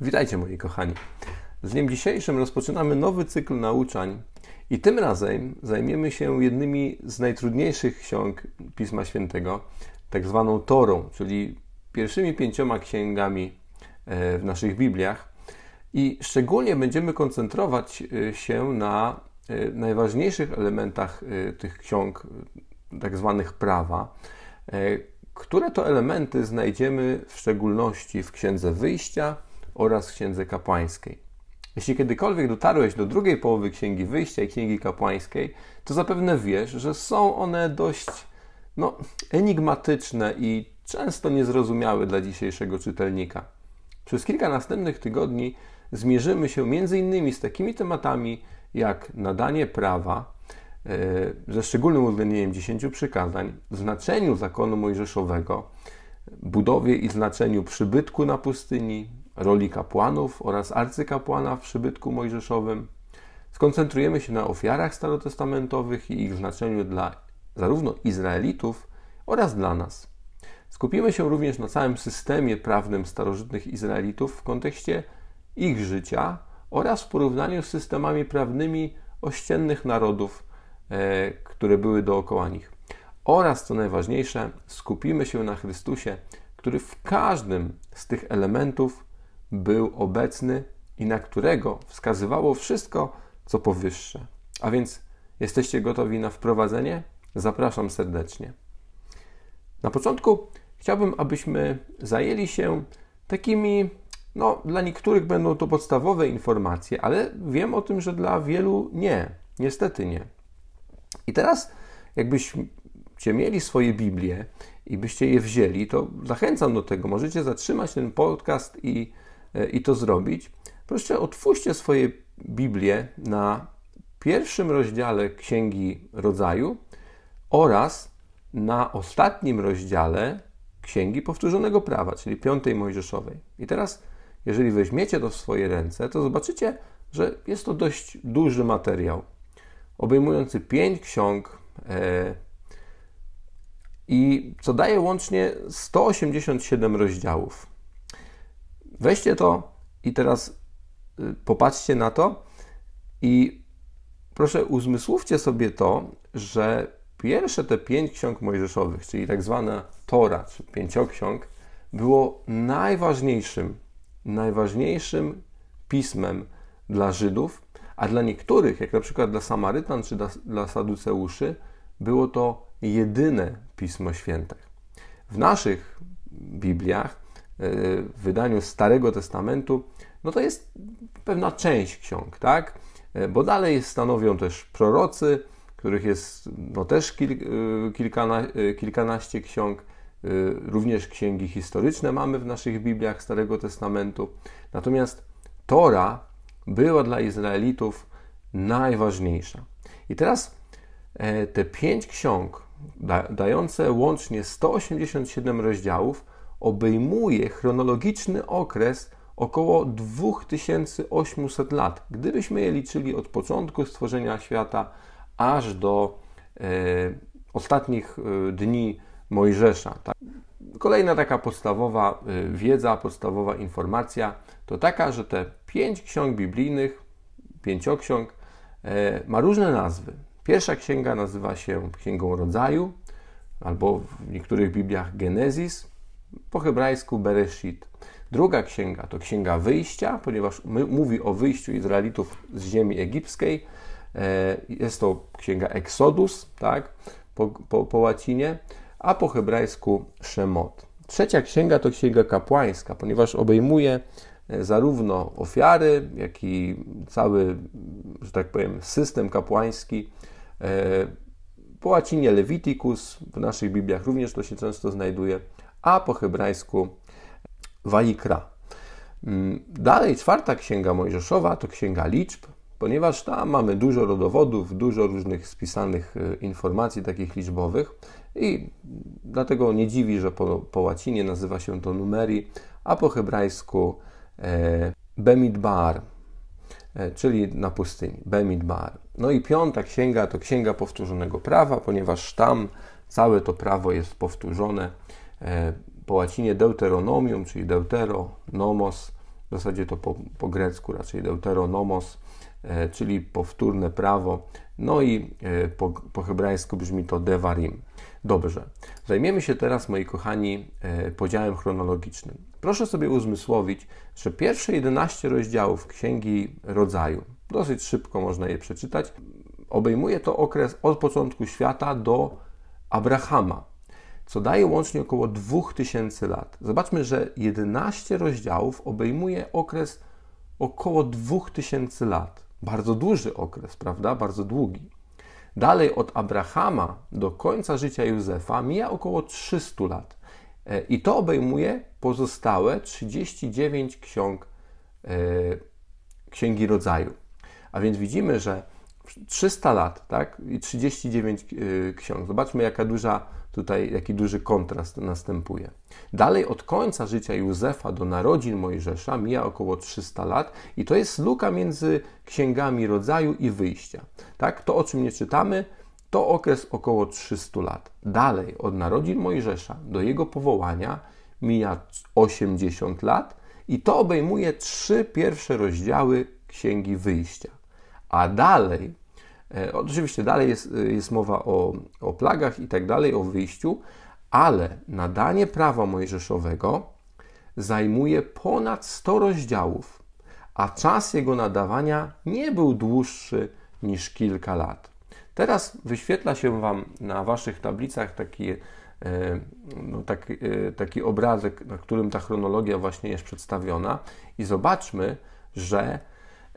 Witajcie moi kochani. Z dniem dzisiejszym rozpoczynamy nowy cykl nauczań i tym razem zajmiemy się jednymi z najtrudniejszych ksiąg Pisma Świętego, tak zwaną Torą, czyli pierwszymi pięcioma księgami e, w naszych Bibliach. I szczególnie będziemy koncentrować e, się na e, najważniejszych elementach tych ksiąg, tak zwanych prawa. E, które to elementy znajdziemy w szczególności w Księdze Wyjścia oraz Księdze Kapłańskiej? Jeśli kiedykolwiek dotarłeś do drugiej połowy Księgi Wyjścia i Księgi Kapłańskiej, to zapewne wiesz, że są one dość no, enigmatyczne i często niezrozumiałe dla dzisiejszego czytelnika. Przez kilka następnych tygodni zmierzymy się m.in. z takimi tematami jak nadanie prawa, Yy, ze szczególnym uwzględnieniem dziesięciu przykazań, znaczeniu zakonu mojżeszowego, budowie i znaczeniu przybytku na pustyni, roli kapłanów oraz arcykapłana w przybytku mojżeszowym. Skoncentrujemy się na ofiarach starotestamentowych i ich znaczeniu dla zarówno Izraelitów oraz dla nas. Skupimy się również na całym systemie prawnym starożytnych Izraelitów w kontekście ich życia oraz w porównaniu z systemami prawnymi ościennych narodów – E, które były dookoła nich. Oraz, co najważniejsze, skupimy się na Chrystusie, który w każdym z tych elementów był obecny i na którego wskazywało wszystko, co powyższe. A więc jesteście gotowi na wprowadzenie? Zapraszam serdecznie. Na początku chciałbym, abyśmy zajęli się takimi, no dla niektórych będą to podstawowe informacje, ale wiem o tym, że dla wielu nie, niestety nie. I teraz, jakbyście mieli swoje Biblię i byście je wzięli, to zachęcam do tego. Możecie zatrzymać ten podcast i, i to zrobić. Proszę, otwórzcie swoje Biblię na pierwszym rozdziale Księgi Rodzaju oraz na ostatnim rozdziale Księgi Powtórzonego Prawa, czyli Piątej Mojżeszowej. I teraz, jeżeli weźmiecie to w swoje ręce, to zobaczycie, że jest to dość duży materiał obejmujący pięć ksiąg e, i co daje łącznie 187 rozdziałów. Weźcie to i teraz y, popatrzcie na to i proszę uzmysłówcie sobie to, że pierwsze te pięć ksiąg mojżeszowych, czyli tak zwana Tora, czy pięcioksiąg, było najważniejszym, najważniejszym pismem dla Żydów, a dla niektórych, jak na przykład dla Samarytan czy dla, dla Saduceuszy, było to jedyne Pismo Święte. W naszych Bibliach, e, w wydaniu Starego Testamentu, no to jest pewna część ksiąg, tak? E, bo dalej stanowią też prorocy, których jest no, też e, kilkana, kilkanaście ksiąg, również księgi historyczne mamy w naszych Bibliach Starego Testamentu. Natomiast Tora była dla Izraelitów najważniejsza. I teraz e, te pięć ksiąg, dające łącznie 187 rozdziałów, obejmuje chronologiczny okres około 2800 lat, gdybyśmy je liczyli od początku stworzenia świata aż do e, ostatnich e, dni Mojżesza. Tak? Kolejna taka podstawowa y, wiedza, podstawowa informacja to taka, że te pięć ksiąg biblijnych, pięcioksiąg, e, ma różne nazwy. Pierwsza księga nazywa się Księgą Rodzaju, albo w niektórych Bibliach Genezis, po hebrajsku Bereshit. Druga księga to Księga Wyjścia, ponieważ mówi o wyjściu Izraelitów z ziemi egipskiej. E, jest to księga Exodus, tak, po, po, po łacinie a po hebrajsku Szemot. Trzecia księga to księga kapłańska, ponieważ obejmuje e, zarówno ofiary, jak i cały, że tak powiem, system kapłański. E, po łacinie Leviticus, w naszych Bibliach również to się często znajduje, a po hebrajsku Waikra. Mm, dalej czwarta księga Mojżeszowa to księga liczb, ponieważ tam mamy dużo rodowodów, dużo różnych spisanych e, informacji takich liczbowych i dlatego nie dziwi, że po, po łacinie nazywa się to numeri, a po hebrajsku e, Bemidbar, e, czyli na pustyni, Bemidbar. No i piąta księga to księga powtórzonego prawa, ponieważ tam całe to prawo jest powtórzone. E, po łacinie deuteronomium, czyli deutero, nomos, w zasadzie to po, po grecku raczej deuteronomos, e, czyli powtórne prawo, no i e, po, po hebrajsku brzmi to devarim. Dobrze, zajmiemy się teraz, moi kochani, e, podziałem chronologicznym. Proszę sobie uzmysłowić, że pierwsze 11 rozdziałów Księgi Rodzaju, dosyć szybko można je przeczytać, obejmuje to okres od początku świata do Abrahama, co daje łącznie około 2000 lat. Zobaczmy, że 11 rozdziałów obejmuje okres około 2000 lat. Bardzo duży okres, prawda? Bardzo długi. Dalej od Abrahama do końca życia Józefa mija około 300 lat e, i to obejmuje pozostałe 39 ksiąg e, Księgi Rodzaju. A więc widzimy, że 300 lat, tak? I 39 y, ksiąg. Zobaczmy, jaka duża tutaj, jaki duży kontrast następuje. Dalej od końca życia Józefa do narodzin Mojżesza mija około 300 lat i to jest luka między księgami rodzaju i wyjścia. Tak? To, o czym nie czytamy, to okres około 300 lat. Dalej od narodzin Mojżesza do jego powołania mija 80 lat i to obejmuje trzy pierwsze rozdziały Księgi Wyjścia. A dalej, e, oczywiście dalej jest, jest mowa o, o plagach i tak dalej, o wyjściu, ale nadanie prawa mojżeszowego zajmuje ponad 100 rozdziałów, a czas jego nadawania nie był dłuższy niż kilka lat. Teraz wyświetla się Wam na Waszych tablicach taki, e, no, taki, e, taki obrazek, na którym ta chronologia właśnie jest przedstawiona, i zobaczmy, że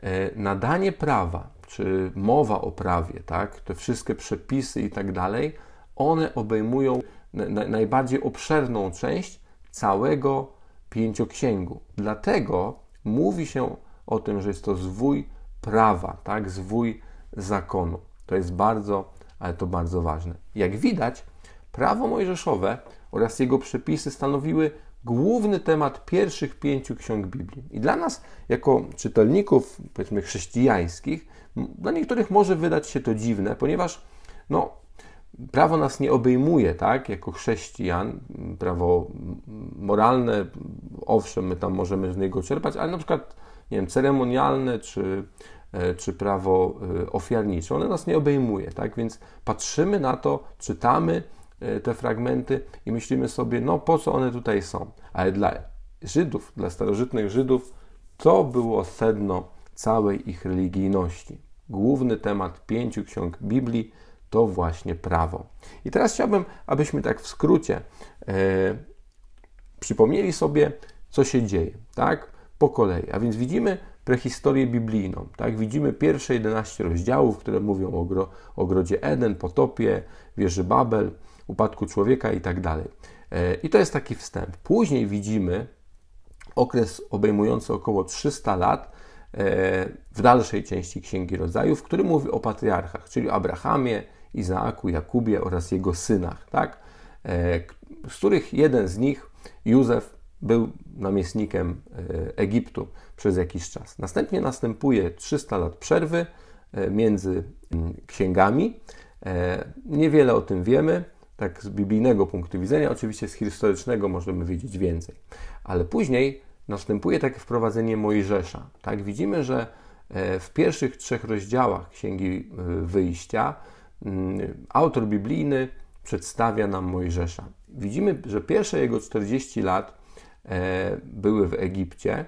E, nadanie prawa, czy mowa o prawie, tak, te wszystkie przepisy i tak dalej, one obejmują na, najbardziej obszerną część całego pięcioksięgu. Dlatego mówi się o tym, że jest to zwój prawa, tak, zwój zakonu. To jest bardzo, ale to bardzo ważne. Jak widać, prawo mojżeszowe oraz jego przepisy stanowiły główny temat pierwszych pięciu ksiąg Biblii. I dla nas, jako czytelników, powiedzmy chrześcijańskich, dla niektórych może wydać się to dziwne, ponieważ no, prawo nas nie obejmuje, tak, jako chrześcijan. Prawo moralne, owszem, my tam możemy z niego czerpać, ale na przykład, nie wiem, ceremonialne czy, e, czy prawo e, ofiarnicze, one nas nie obejmuje, tak, więc patrzymy na to, czytamy E, te fragmenty i myślimy sobie, no po co one tutaj są? Ale dla Żydów, dla starożytnych Żydów, to było sedno całej ich religijności. Główny temat pięciu ksiąg Biblii to właśnie prawo. I teraz chciałbym, abyśmy tak w skrócie e, przypomnieli sobie, co się dzieje, tak? Po kolei. A więc widzimy prehistorię biblijną, tak? Widzimy pierwsze 11 rozdziałów, które mówią o ogrodzie Eden, potopie, wieży Babel, upadku człowieka i tak dalej. E, I to jest taki wstęp. Później widzimy okres obejmujący około 300 lat e, w dalszej części Księgi Rodzaju, w którym mówi o patriarchach, czyli Abrahamie, Izaaku, Jakubie oraz jego synach, tak? E, z których jeden z nich, Józef, był namiestnikiem Egiptu przez jakiś czas. Następnie następuje 300 lat przerwy między mm, księgami. Niewiele o tym wiemy tak z biblijnego punktu widzenia, oczywiście z historycznego możemy wiedzieć więcej. Ale później następuje takie wprowadzenie Mojżesza. Tak? Widzimy, że e, w pierwszych trzech rozdziałach Księgi e, Wyjścia mm, autor biblijny przedstawia nam Mojżesza. Widzimy, że pierwsze jego 40 lat e, były w Egipcie,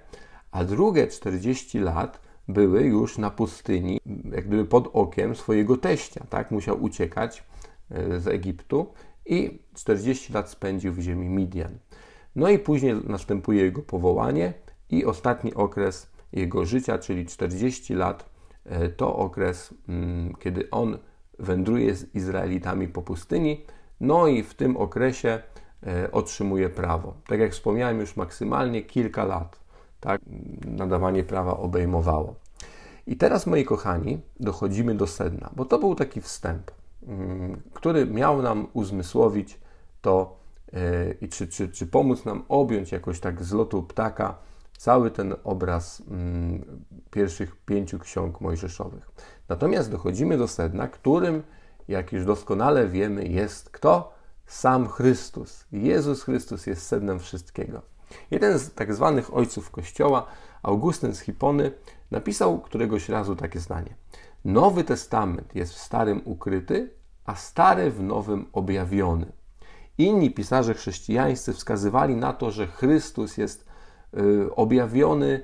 a drugie 40 lat były już na pustyni, jak gdyby pod okiem swojego teścia. Tak? Musiał uciekać E, z Egiptu i 40 lat spędził w ziemi Midian. No i później następuje jego powołanie i ostatni okres jego życia, czyli 40 lat, e, to okres, mm, kiedy on wędruje z Izraelitami po pustyni, no i w tym okresie e, otrzymuje prawo. Tak jak wspomniałem, już maksymalnie kilka lat tak, nadawanie prawa obejmowało. I teraz, moi kochani, dochodzimy do sedna, bo to był taki wstęp. Mm, który miał nam uzmysłowić to e, i czy, czy, czy pomóc nam objąć jakoś tak z lotu ptaka cały ten obraz mm, pierwszych pięciu ksiąg mojżeszowych. Natomiast dochodzimy do sedna, którym, jak już doskonale wiemy, jest kto? Sam Chrystus. Jezus Chrystus jest sednem wszystkiego. Jeden z tak zwanych ojców Kościoła, Augustyn z Hipony, napisał któregoś razu takie zdanie. Nowy Testament jest w Starym ukryty, a stary w nowym objawiony. Inni pisarze chrześcijańscy wskazywali na to, że Chrystus jest y, objawiony,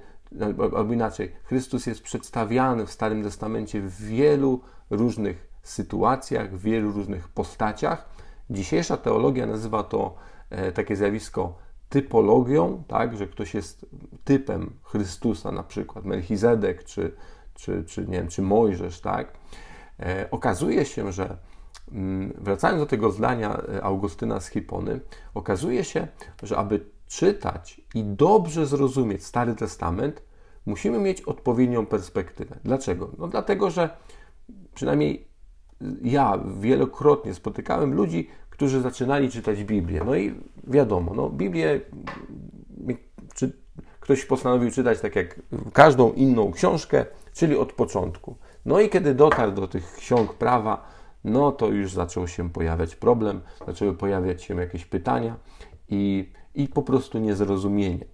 albo inaczej, Chrystus jest przedstawiany w Starym Testamencie w wielu różnych sytuacjach, w wielu różnych postaciach. Dzisiejsza teologia nazywa to e, takie zjawisko typologią, tak, że ktoś jest typem Chrystusa, na przykład Melchizedek czy, czy, czy, nie wiem, czy Mojżesz. Tak. E, okazuje się, że Mm, wracając do tego zdania e, Augustyna z Hipony, okazuje się, że aby czytać i dobrze zrozumieć Stary Testament, musimy mieć odpowiednią perspektywę. Dlaczego? No dlatego, że przynajmniej ja wielokrotnie spotykałem ludzi, którzy zaczynali czytać Biblię. No i wiadomo, no Biblię mm, czy ktoś postanowił czytać tak jak każdą inną książkę, czyli od początku. No i kiedy dotarł do tych ksiąg prawa, no to już zaczął się pojawiać problem, zaczęły pojawiać się jakieś pytania i, i po prostu niezrozumienie.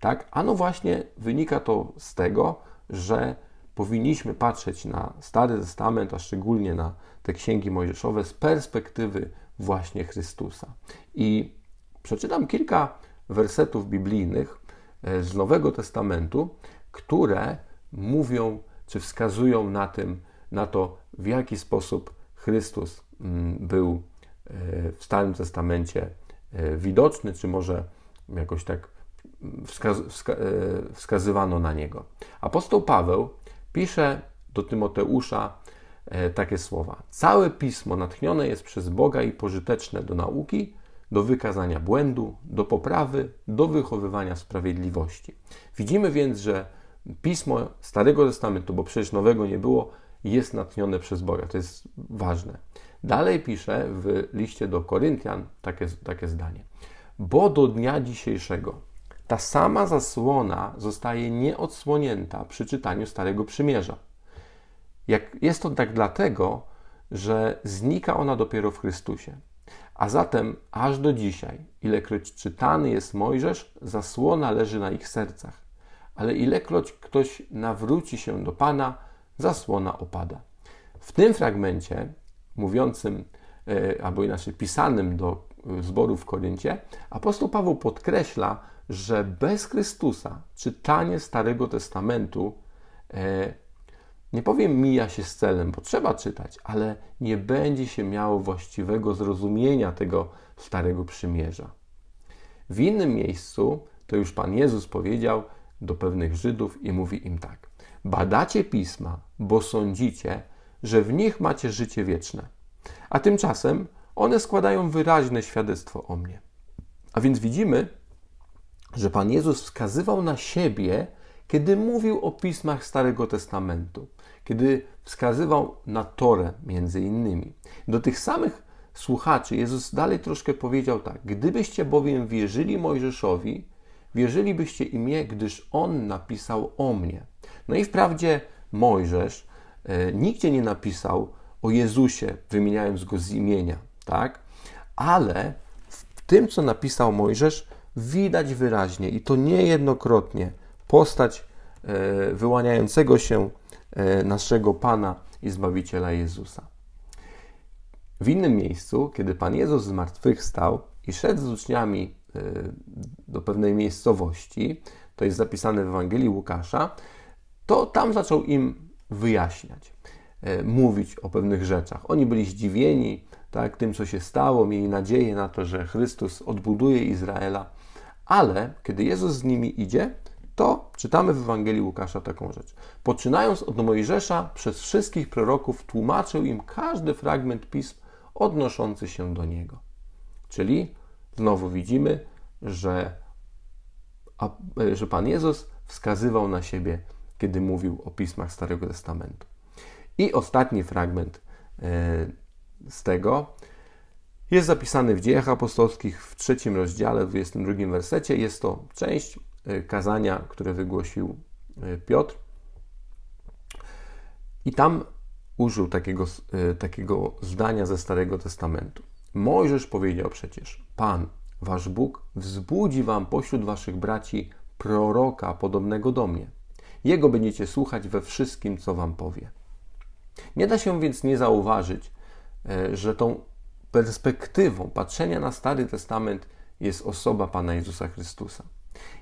Tak? A no właśnie wynika to z tego, że powinniśmy patrzeć na Stary Testament, a szczególnie na te księgi mojżeszowe z perspektywy właśnie Chrystusa. I przeczytam kilka wersetów biblijnych e, z Nowego Testamentu, które mówią czy wskazują na tym, na to, w jaki sposób Chrystus mm, był e, w Starym Testamencie e, widoczny, czy może jakoś tak e, wskazywano na niego. Apostoł Paweł pisze do Tymoteusza takie słowa: Całe pismo natchnione jest przez Boga i pożyteczne do nauki, do wykazania błędu, do poprawy, do wychowywania sprawiedliwości. Widzimy więc, że pismo Starego Testamentu, bo przecież nowego nie było, jest natchnione przez Boga. To jest ważne. Dalej pisze w liście do Koryntian takie, takie zdanie. Bo do dnia dzisiejszego ta sama zasłona zostaje nieodsłonięta przy czytaniu Starego Przymierza. Jak jest to tak dlatego, że znika ona dopiero w Chrystusie. A zatem aż do dzisiaj, ilekroć czytany jest Mojżesz, zasłona leży na ich sercach. Ale ilekroć ktoś nawróci się do Pana, zasłona opada. W tym fragmencie mówiącym, e, albo inaczej pisanym do e, zboru w Koryncie, apostoł Paweł podkreśla, że bez Chrystusa czytanie Starego Testamentu e, nie powiem mija się z celem, bo trzeba czytać, ale nie będzie się miało właściwego zrozumienia tego Starego Przymierza. W innym miejscu to już Pan Jezus powiedział do pewnych Żydów i mówi im tak. Badacie pisma, bo sądzicie, że w nich macie życie wieczne. A tymczasem one składają wyraźne świadectwo o mnie. A więc widzimy, że Pan Jezus wskazywał na siebie, kiedy mówił o pismach Starego Testamentu, kiedy wskazywał na Torę między innymi. Do tych samych słuchaczy Jezus dalej troszkę powiedział tak: Gdybyście bowiem wierzyli Mojżeszowi, wierzylibyście i mnie, gdyż on napisał o mnie. No i wprawdzie Mojżesz e, nigdzie nie napisał o Jezusie, wymieniając go z imienia, tak? Ale w tym, co napisał Mojżesz, widać wyraźnie i to niejednokrotnie postać e, wyłaniającego się e, naszego Pana i Zbawiciela Jezusa. W innym miejscu, kiedy Pan Jezus zmartwychwstał i szedł z uczniami do pewnej miejscowości, to jest zapisane w Ewangelii Łukasza, to tam zaczął im wyjaśniać, e, mówić o pewnych rzeczach. Oni byli zdziwieni tak, tym, co się stało, mieli nadzieję na to, że Chrystus odbuduje Izraela, ale kiedy Jezus z nimi idzie, to czytamy w Ewangelii Łukasza taką rzecz. Poczynając od Mojżesza, przez wszystkich proroków tłumaczył im każdy fragment pism odnoszący się do niego. Czyli znowu widzimy, że, e, że Pan Jezus wskazywał na siebie kiedy mówił o pismach Starego Testamentu. I ostatni fragment e, z tego jest zapisany w Dziejach Apostolskich w trzecim rozdziale, w 22 wersecie. Jest to część e, kazania, które wygłosił e, Piotr. I tam użył takiego, takiego zdania ze Starego Testamentu. Mojżesz powiedział przecież: Pan, wasz Bóg, wzbudzi wam pośród waszych braci proroka podobnego do mnie jego będziecie słuchać we wszystkim, co wam powie. Nie da się więc nie zauważyć, e, że tą perspektywą patrzenia na Stary Testament jest osoba Pana Jezusa Chrystusa.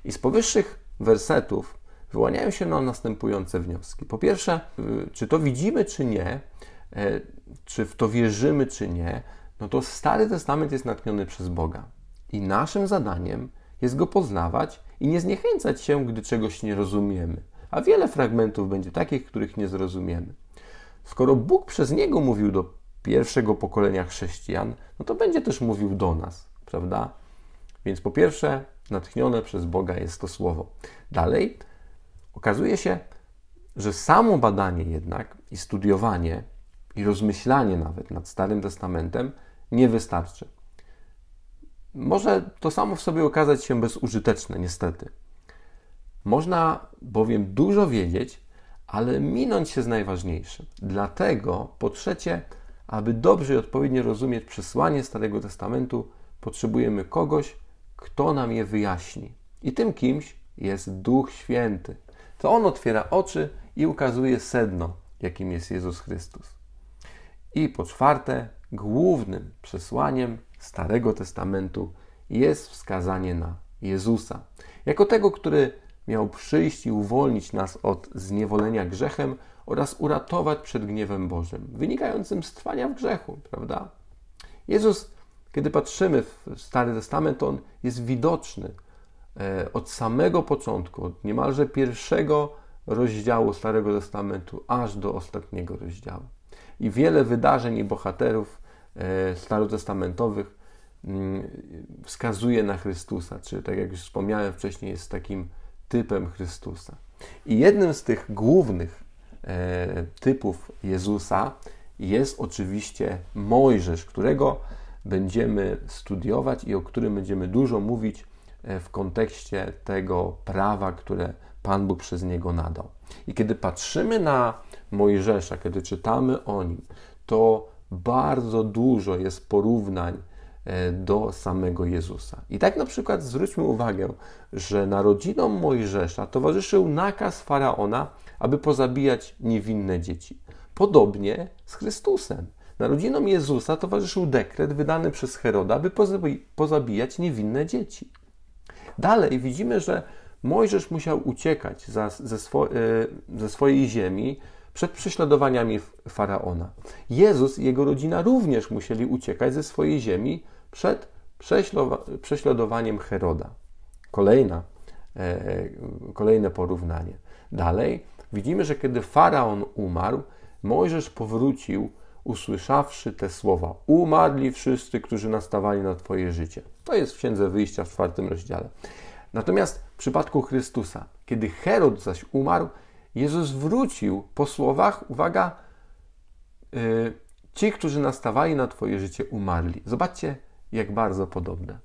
I z powyższych wersetów wyłaniają się nam następujące wnioski. Po pierwsze, e, czy to widzimy, czy nie, e, czy w to wierzymy, czy nie, no to Stary Testament jest natchniony przez Boga. I naszym zadaniem jest go poznawać i nie zniechęcać się, gdy czegoś nie rozumiemy a wiele fragmentów będzie takich, których nie zrozumiemy. Skoro Bóg przez niego mówił do pierwszego pokolenia chrześcijan, no to będzie też mówił do nas, prawda? Więc po pierwsze, natchnione przez Boga jest to słowo. Dalej, okazuje się, że samo badanie jednak i studiowanie i rozmyślanie nawet nad Starym Testamentem nie wystarczy. Może to samo w sobie okazać się bezużyteczne, niestety. Można bowiem dużo wiedzieć, ale minąć się z najważniejszym. Dlatego, po trzecie, aby dobrze i odpowiednio rozumieć przesłanie Starego Testamentu, potrzebujemy kogoś, kto nam je wyjaśni. I tym kimś jest Duch Święty. To On otwiera oczy i ukazuje sedno, jakim jest Jezus Chrystus. I po czwarte, głównym przesłaniem Starego Testamentu jest wskazanie na Jezusa. Jako tego, który miał przyjść i uwolnić nas od zniewolenia grzechem oraz uratować przed gniewem Bożym, wynikającym z trwania w grzechu, prawda? Jezus, kiedy patrzymy w Stary Testament, on jest widoczny e, od samego początku, od niemalże pierwszego rozdziału Starego Testamentu aż do ostatniego rozdziału. I wiele wydarzeń i bohaterów e, starotestamentowych mm, wskazuje na Chrystusa, czy tak jak już wspomniałem wcześniej, jest takim typem Chrystusa. I jednym z tych głównych e, typów Jezusa jest oczywiście Mojżesz, którego będziemy studiować i o którym będziemy dużo mówić e, w kontekście tego prawa, które Pan Bóg przez niego nadał. I kiedy patrzymy na Mojżesza, kiedy czytamy o nim, to bardzo dużo jest porównań E, do samego Jezusa. I tak na przykład zwróćmy uwagę, że narodzinom Mojżesza towarzyszył nakaz faraona, aby pozabijać niewinne dzieci. Podobnie z Chrystusem. Narodzinom Jezusa towarzyszył dekret wydany przez Heroda, aby pozabijać niewinne dzieci. Dalej widzimy, że Mojżesz musiał uciekać e, ze swojej ziemi, przed prześladowaniami faraona. Jezus i jego rodzina również musieli uciekać ze swojej ziemi przed prześladowaniem Heroda. Kolejna, e, e, kolejne porównanie. Dalej widzimy, że kiedy faraon umarł, Mojżesz powrócił, usłyszawszy te słowa: Umarli wszyscy, którzy nastawali na Twoje życie. To jest w księdze wyjścia w czwartym rozdziale. Natomiast w przypadku Chrystusa, kiedy Herod zaś umarł, Jezus wrócił po słowach, uwaga, y, ci, którzy nastawali na Twoje życie, umarli. Zobaczcie, jak bardzo podobne.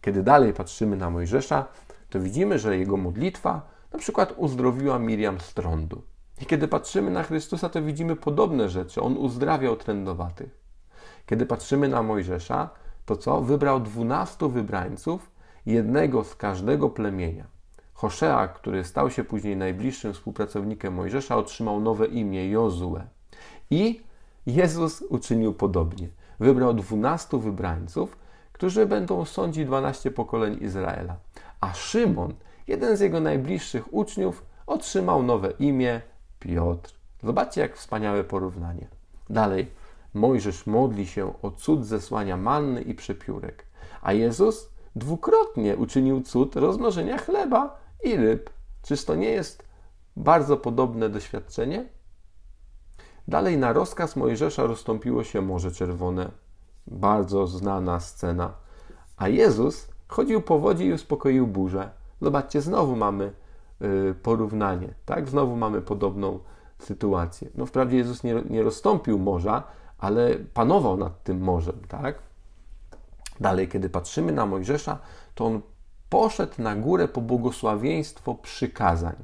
Kiedy dalej patrzymy na Mojżesza, to widzimy, że jego modlitwa na przykład uzdrowiła Miriam z trądu. I kiedy patrzymy na Chrystusa, to widzimy podobne rzeczy. On uzdrawiał trędowatych. Kiedy patrzymy na Mojżesza, to co? Wybrał dwunastu wybrańców, jednego z każdego plemienia. Hoszea, który stał się później najbliższym współpracownikiem Mojżesza, otrzymał nowe imię Jozue. I Jezus uczynił podobnie. Wybrał dwunastu wybrańców, którzy będą sądzić 12 pokoleń Izraela. A Szymon, jeden z jego najbliższych uczniów, otrzymał nowe imię Piotr. Zobaczcie, jak wspaniałe porównanie. Dalej, Mojżesz modli się o cud zesłania manny i przepiórek, a Jezus dwukrotnie uczynił cud rozmnożenia chleba i ryb. Czyż to nie jest bardzo podobne doświadczenie? Dalej na rozkaz Mojżesza rozstąpiło się Morze Czerwone. Bardzo znana scena. A Jezus chodził po wodzie i uspokoił burzę. Zobaczcie, znowu mamy y, porównanie, tak? Znowu mamy podobną sytuację. No wprawdzie Jezus nie, nie rozstąpił morza, ale panował nad tym morzem, tak? Dalej, kiedy patrzymy na Mojżesza, to on poszedł na górę po błogosławieństwo przykazań.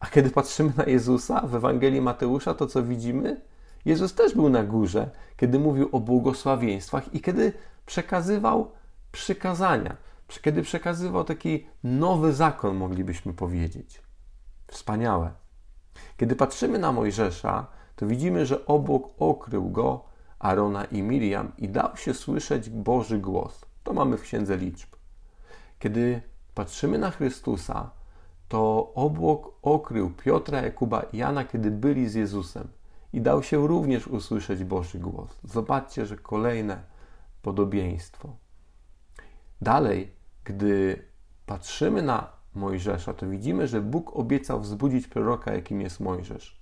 A kiedy patrzymy na Jezusa w Ewangelii Mateusza, to co widzimy? Jezus też był na górze, kiedy mówił o błogosławieństwach i kiedy przekazywał przykazania, kiedy przekazywał taki nowy zakon, moglibyśmy powiedzieć. Wspaniałe. Kiedy patrzymy na Mojżesza, to widzimy, że obok okrył go Arona i Miriam i dał się słyszeć Boży głos. To mamy w Księdze Liczb. Kiedy patrzymy na Chrystusa, to obłok okrył Piotra, Jakuba i Jana, kiedy byli z Jezusem i dał się również usłyszeć Boży głos. Zobaczcie, że kolejne podobieństwo. Dalej, gdy patrzymy na Mojżesza, to widzimy, że Bóg obiecał wzbudzić proroka, jakim jest Mojżesz.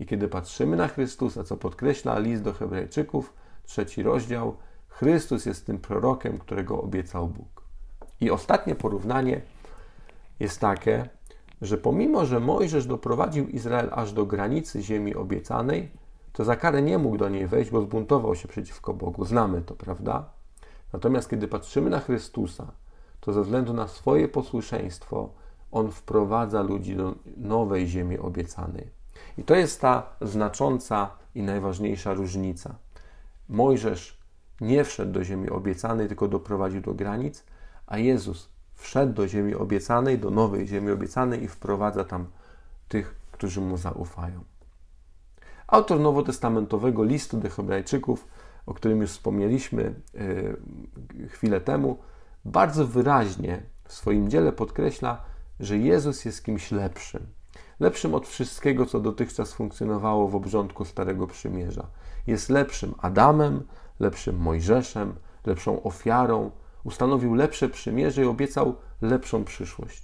I kiedy patrzymy na Chrystusa, co podkreśla list do Hebrajczyków, trzeci rozdział, Chrystus jest tym prorokiem, którego obiecał Bóg. I ostatnie porównanie jest takie, że pomimo, że Mojżesz doprowadził Izrael aż do granicy ziemi obiecanej, to za karę nie mógł do niej wejść, bo zbuntował się przeciwko Bogu. Znamy to, prawda? Natomiast kiedy patrzymy na Chrystusa, to ze względu na swoje posłuszeństwo, On wprowadza ludzi do nowej ziemi obiecanej. I to jest ta znacząca i najważniejsza różnica. Mojżesz nie wszedł do ziemi obiecanej, tylko doprowadził do granic, a Jezus wszedł do ziemi obiecanej, do nowej ziemi obiecanej i wprowadza tam tych, którzy mu zaufają. Autor nowotestamentowego listu do Hebrajczyków, o którym już wspomnieliśmy e, chwilę temu, bardzo wyraźnie w swoim dziele podkreśla, że Jezus jest kimś lepszym. Lepszym od wszystkiego, co dotychczas funkcjonowało w obrządku Starego Przymierza. Jest lepszym Adamem, lepszym Mojżeszem, lepszą ofiarą, Ustanowił lepsze przymierze i obiecał lepszą przyszłość.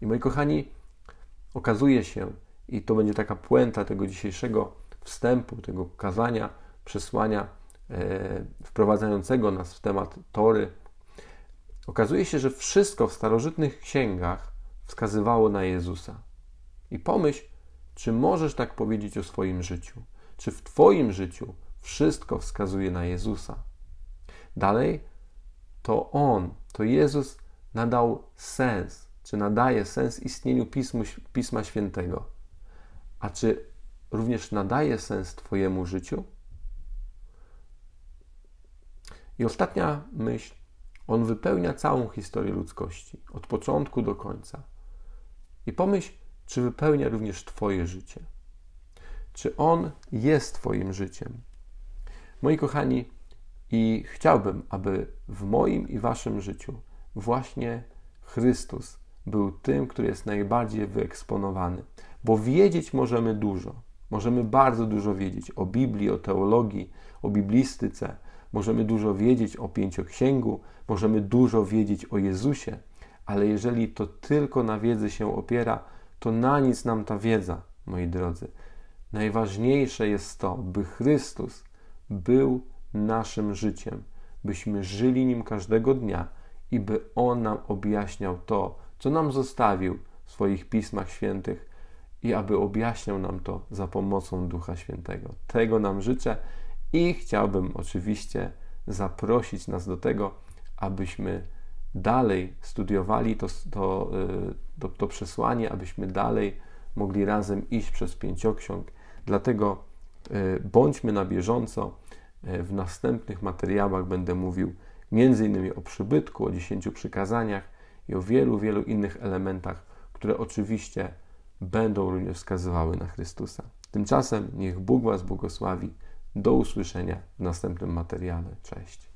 I moi kochani, okazuje się, i to będzie taka puenta tego dzisiejszego wstępu, tego kazania, przesłania e, wprowadzającego nas w temat Tory. Okazuje się, że wszystko w starożytnych księgach wskazywało na Jezusa. I pomyśl, czy możesz tak powiedzieć o swoim życiu? Czy w Twoim życiu wszystko wskazuje na Jezusa? Dalej to On, to Jezus nadał sens, czy nadaje sens istnieniu Pismu, Pisma Świętego. A czy również nadaje sens Twojemu życiu? I ostatnia myśl. On wypełnia całą historię ludzkości, od początku do końca. I pomyśl, czy wypełnia również Twoje życie. Czy On jest Twoim życiem? Moi kochani, i chciałbym, aby w moim i waszym życiu właśnie Chrystus był tym, który jest najbardziej wyeksponowany, bo wiedzieć możemy dużo. Możemy bardzo dużo wiedzieć o Biblii, o teologii, o biblistyce, możemy dużo wiedzieć o pięcioksięgu, możemy dużo wiedzieć o Jezusie, ale jeżeli to tylko na wiedzy się opiera, to na nic nam ta wiedza, moi drodzy. Najważniejsze jest to, by Chrystus był naszym życiem, byśmy żyli nim każdego dnia i by On nam objaśniał to, co nam zostawił w swoich pismach świętych i aby objaśniał nam to za pomocą Ducha Świętego. Tego nam życzę i chciałbym oczywiście zaprosić nas do tego, abyśmy dalej studiowali to, to, y, to, to przesłanie, abyśmy dalej mogli razem iść przez pięcioksiąg. Dlatego y, bądźmy na bieżąco E, w następnych materiałach będę mówił m.in. o przybytku, o dziesięciu przykazaniach i o wielu, wielu innych elementach, które oczywiście będą również wskazywały na Chrystusa. Tymczasem niech Bóg Was błogosławi. Do usłyszenia w następnym materiale. Cześć.